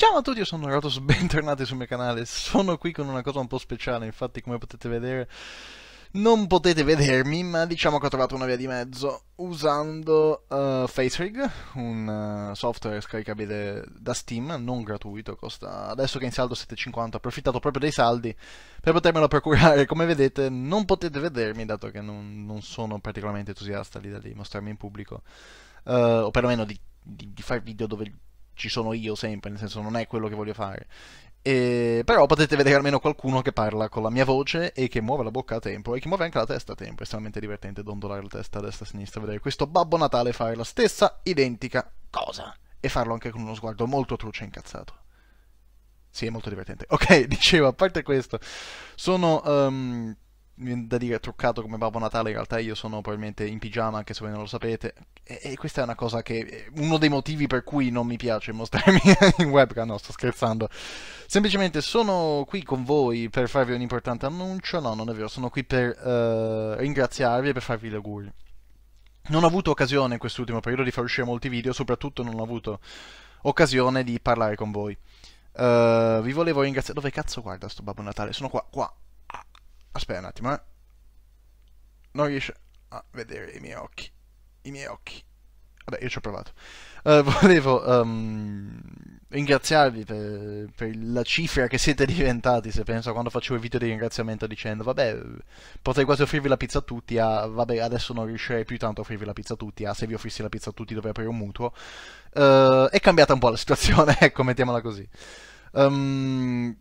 Ciao a tutti, io sono Rotos, bentornati sul mio canale. Sono qui con una cosa un po' speciale, infatti come potete vedere non potete vedermi, ma diciamo che ho trovato una via di mezzo usando uh, eh, FaceRig, un uh, software scaricabile da Steam, non gratuito, costa adesso che è in saldo 7,50, ho approfittato proprio dei saldi per potermelo procurare. Come vedete non potete vedermi, dato che non, non sono particolarmente entusiasta l'idea di mostrarmi in pubblico, uh, o perlomeno di, di, di fare video dove ci sono io sempre, nel senso non è quello che voglio fare. E, però potete vedere almeno qualcuno che parla con la mia voce e che muove la bocca a tempo e che muove anche la testa a tempo. È estremamente divertente dondolare la testa a destra e a sinistra, vedere questo Babbo Natale fare la stessa identica cosa e farlo anche con uno sguardo molto truce e incazzato. Sì, è molto divertente. Ok, dicevo, a parte questo, sono... Um, da dire truccato come Babbo Natale, in realtà io sono probabilmente in pigiama, anche se voi non lo sapete. E, e questa è una cosa che. Eh, uno dei motivi per cui non mi piace mostrarmi in webcam. No, sto scherzando. Semplicemente sono qui con voi per farvi un importante annuncio. No, non è vero, sono qui per uh, ringraziarvi e per farvi gli auguri. Non ho avuto occasione in quest'ultimo periodo di far uscire molti video, soprattutto non ho avuto occasione di parlare con voi. Uh, vi volevo ringraziare. Dove cazzo guarda sto Babbo Natale? Sono qua, qua. Aspetta un attimo, eh. Non riesce a vedere i miei occhi. I miei occhi. Vabbè, io ci ho provato. Uh, volevo um, ringraziarvi per, per, la cifra che siete diventati, se penso a quando facevo il video di ringraziamento dicendo, vabbè, potrei quasi offrirvi la pizza a tutti, a, vabbè, adesso non riuscirei più tanto a offrirvi la pizza a tutti, a se vi offrissi la pizza a tutti dovrei aprire un mutuo. Uh, è cambiata un po' la situazione, ecco, mettiamola così. Um,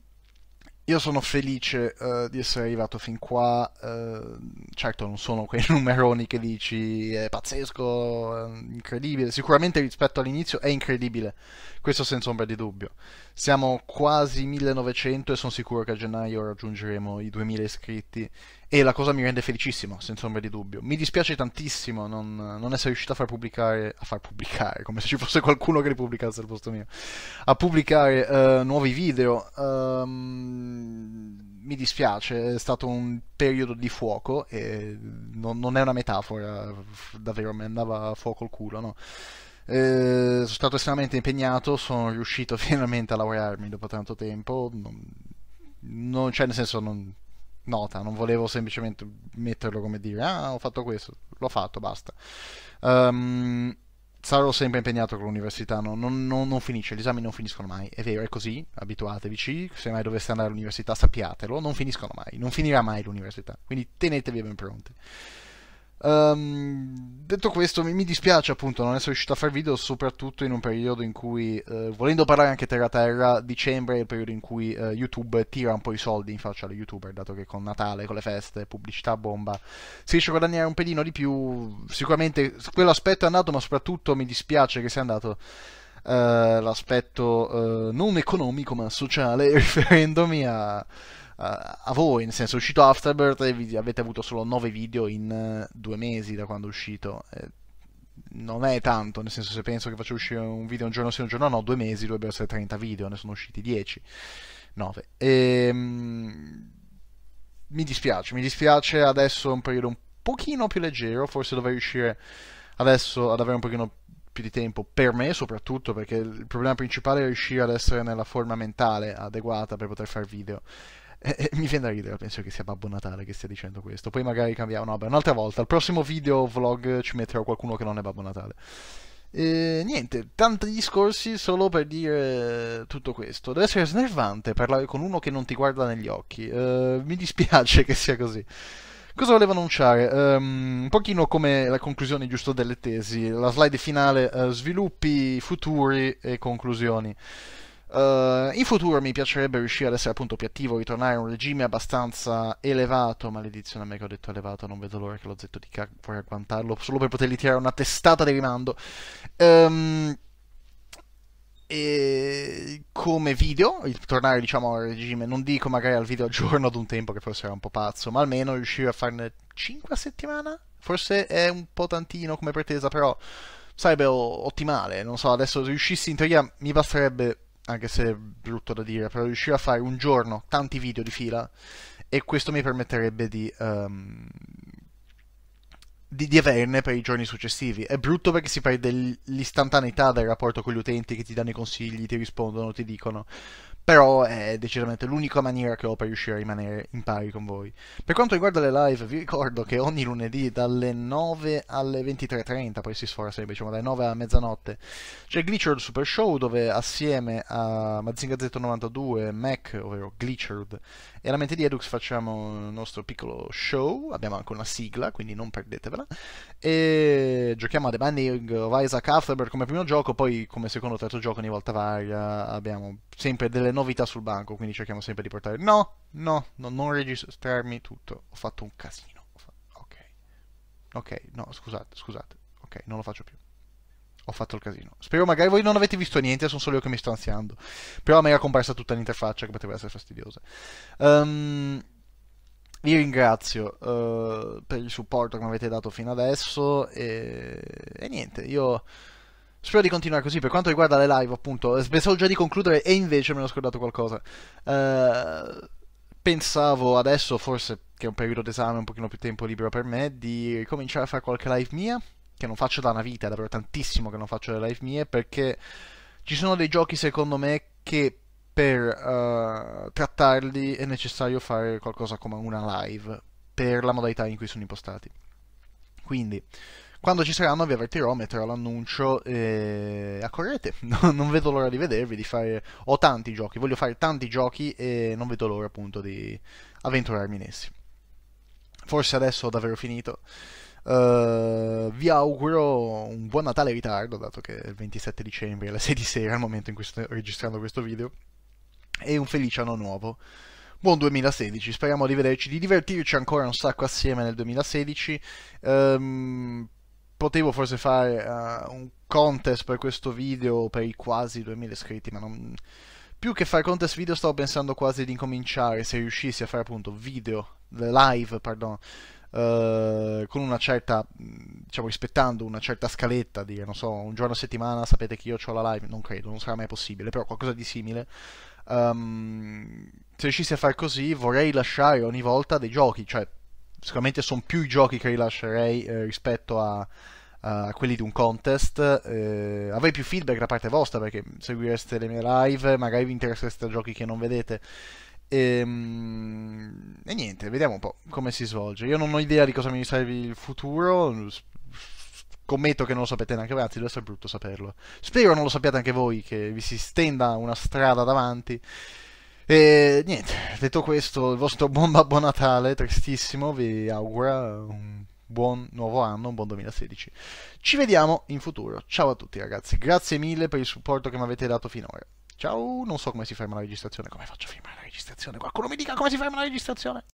io sono felice uh, di essere arrivato fin qua, uh, certo non sono quei numeroni che dici è pazzesco, è incredibile, sicuramente rispetto all'inizio è incredibile, questo senza ombra di dubbio. Siamo quasi 1900 e sono sicuro che a gennaio raggiungeremo i 2000 iscritti e la cosa mi rende felicissimo, senza ombra di dubbio. Mi dispiace tantissimo non, non essere riuscito a far pubblicare, a far pubblicare, come se ci fosse qualcuno che li pubblicasse al posto mio, a pubblicare uh, nuovi video. Um, mi dispiace, è stato un periodo di fuoco e non, non è una metafora, davvero mi andava a fuoco il culo, no? Eh, sono stato estremamente impegnato, sono riuscito finalmente a lavorarmi dopo tanto tempo. Non, non cioè, nel senso, non, nota, non volevo semplicemente metterlo come dire, ah, ho fatto questo, l'ho fatto, basta. Um, sarò sempre impegnato con l'università, no? non, non, non, finisce, gli esami non finiscono mai, è vero, è così, abituatevi, se mai doveste andare all'università sappiatelo, non finiscono mai, non finirà mai l'università, quindi tenetevi ben pronti. Um, detto questo, mi, mi, dispiace appunto non essere riuscito a fare video, soprattutto in un periodo in cui, eh, volendo parlare anche terra terra, dicembre è il periodo in cui eh, YouTube tira un po' i soldi in faccia agli youtuber, dato che con Natale, con le feste, pubblicità bomba, si riesce a guadagnare un pedino di più. Sicuramente quell'aspetto è andato, ma soprattutto mi dispiace che sia andato. Eh, l'aspetto eh, non economico ma sociale riferendomi a, eh, a voi, nel senso è uscito Afterbirth e avete avuto solo 9 video in eh, due mesi da quando è uscito. Eh, non è tanto, nel senso se penso che faccio uscire un video un giorno sì, un giorno no, due mesi dovrebbero essere 30 video, ne sono usciti 10, 9. E, mh, mi dispiace, mi dispiace adesso è un periodo un pochino più leggero, forse dovrei riuscire adesso ad avere un pochino più di tempo per me soprattutto perché il problema principale è riuscire ad essere nella forma mentale adeguata per poter fare video eh, eh, mi viene da ridere, penso che sia Babbo Natale che stia dicendo questo. Poi magari cambiamo, no, beh, un'altra volta. Al prossimo video vlog eh, ci metterò qualcuno che non è Babbo Natale. E, niente, tanti discorsi solo per dire eh, tutto questo. Deve essere snervante parlare con uno che non ti guarda negli occhi. Uh, mi dispiace che sia così. Cosa volevo annunciare? Um, un pochino come la conclusione giusto delle tesi, la slide finale, uh, sviluppi futuri e conclusioni. Uh, in futuro mi piacerebbe riuscire ad essere appunto più attivo, ritornare a un regime abbastanza elevato. Maledizione a me che ho detto elevato, non vedo l'ora che lo zetto di cacca vorrei agguantarlo solo per potergli tirare una testata di rimando. Um, e come video, tornare diciamo al regime, non dico magari al video a giorno ad un tempo che forse era un po' pazzo, ma almeno riuscire a farne 5 a settimana? Forse è un po' tantino come pretesa, però sarebbe ottimale. Non so, adesso se riuscissi in teoria mi basterebbe anche se è brutto da dire, però riuscire a fare un giorno tanti video di fila e questo mi permetterebbe di, um, di, di, averne per i giorni successivi. È brutto perché si perde l'istantaneità del rapporto con gli utenti che ti danno i consigli, ti rispondono, ti dicono, però è decisamente l'unica maniera che ho per riuscire a rimanere in pari con voi. Per quanto riguarda le live, vi ricordo che ogni lunedì dalle 9 alle 23.30, poi si sfora sempre, diciamo dalle 9 a mezzanotte, c'è Glitchered Super Show dove assieme a Mazinga Z92, Mac, ovvero Glitchered, e la mente di Edux facciamo il nostro piccolo show, abbiamo anche una sigla, quindi non perdetevela, e giochiamo a The Binding of Isaac Afterburn come primo gioco, poi come secondo o terzo gioco ogni volta varia, abbiamo sempre delle novità sul banco, quindi cerchiamo sempre di portare... No, no, no non registrarmi tutto, ho fatto un casino. Fatto... Ok, ok, no, scusate, scusate, ok, non lo faccio più. Ho fatto il casino. Spero magari voi non avete visto niente, sono solo io che mi sto ansiando. Però a me era comparsa tutta l'interfaccia che poteva essere fastidiosa. Um, vi ringrazio uh, per il supporto che mi avete dato fino adesso e, e niente, io... Spero di continuare così. Per quanto riguarda le live, appunto, pensavo eh, già di concludere e invece me ne ho scordato qualcosa. Uh, pensavo adesso, forse che è un periodo d'esame, un pochino più tempo libero per me, di ricominciare a fare qualche live mia, che non faccio da una vita, è davvero tantissimo che non faccio le live mie, perché ci sono dei giochi, secondo me, che per uh, trattarli è necessario fare qualcosa come una live, per la modalità in cui sono impostati. Quindi... Quando ci saranno vi avvertirò, metterò l'annuncio e eh, accorrete. non vedo l'ora di vedervi, di fare... Ho tanti giochi, voglio fare tanti giochi e non vedo l'ora appunto di avventurarmi in essi. Forse adesso ho davvero finito. Uh, vi auguro un buon Natale in ritardo, dato che è il 27 dicembre alle 6 di sera, al momento in cui sto registrando questo video, e un felice anno nuovo. Buon 2016, speriamo di vederci, di divertirci ancora un sacco assieme nel 2016. Um, ehm, potevo forse fare uh, un contest per questo video per i quasi 2000 iscritti, ma non... Più che fare contest video stavo pensando quasi di incominciare, se riuscissi a fare appunto video, live, pardon, Uh, con una certa, diciamo, rispettando una certa scaletta, dire, non so, un giorno a settimana sapete che io ho la live, non credo, non sarà mai possibile, però qualcosa di simile. Um, se riuscissi a far così vorrei lasciare ogni volta dei giochi, cioè sicuramente sono più i giochi che rilascerei eh, rispetto a, a, quelli di un contest. Eh, avrei più feedback da parte vostra perché seguireste le mie live, magari vi interessereste a giochi che non vedete. E, ehm, e, niente, vediamo un po' come si svolge. Io non ho idea di cosa mi riservi il futuro. Scommetto che non lo sapete neanche voi, anzi, deve essere brutto saperlo. Spero non lo sappiate anche voi, che vi si stenda una strada davanti. E niente, detto questo, il vostro buon Babbo Natale, tristissimo, vi augura un buon nuovo anno, un buon 2016. Ci vediamo in futuro. Ciao a tutti ragazzi, grazie mille per il supporto che mi avete dato finora. Ciao, non so come si ferma la registrazione, come faccio a fermare la registrazione? Qualcuno mi dica come si ferma la registrazione?